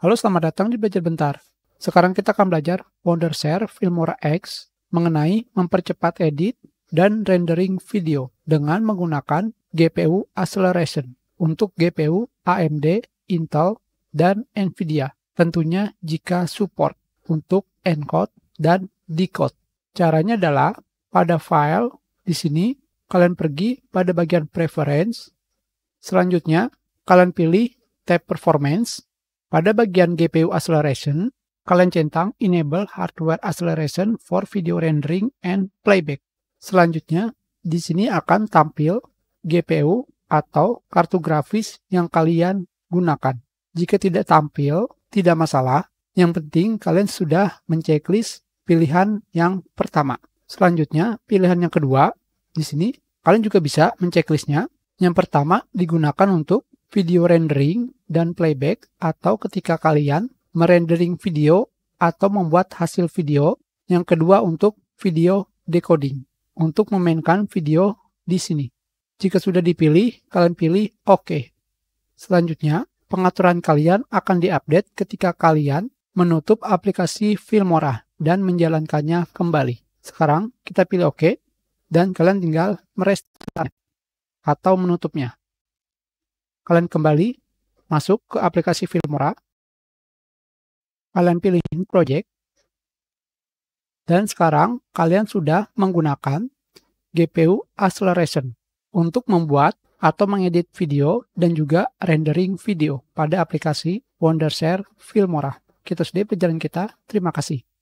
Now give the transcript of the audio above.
Halo, selamat datang di Belajar Bentar. Sekarang kita akan belajar Wondershare Filmora X mengenai mempercepat edit dan rendering video dengan menggunakan GPU Acceleration untuk GPU AMD, Intel, dan NVIDIA. Tentunya jika support untuk encode dan decode. Caranya adalah pada file di sini kalian pergi pada bagian preference. Selanjutnya, kalian pilih tab performance pada bagian GPU Acceleration, kalian centang Enable Hardware Acceleration for Video Rendering and Playback. Selanjutnya, di sini akan tampil GPU atau kartu grafis yang kalian gunakan. Jika tidak tampil, tidak masalah. Yang penting kalian sudah menceklis pilihan yang pertama. Selanjutnya, pilihan yang kedua, di sini kalian juga bisa menceklisnya. Yang pertama digunakan untuk video rendering dan playback atau ketika kalian merendering video atau membuat hasil video. Yang kedua untuk video decoding untuk memainkan video di sini. Jika sudah dipilih, kalian pilih OK. Selanjutnya, pengaturan kalian akan diupdate ketika kalian menutup aplikasi Filmora dan menjalankannya kembali. Sekarang kita pilih OK dan kalian tinggal merestart atau menutupnya. Kalian kembali masuk ke aplikasi Filmora. Kalian pilih project. Dan sekarang kalian sudah menggunakan GPU Acceleration untuk membuat atau mengedit video dan juga rendering video pada aplikasi Wondershare Filmora. Kita gitu sudah perjalanan kita. Terima kasih.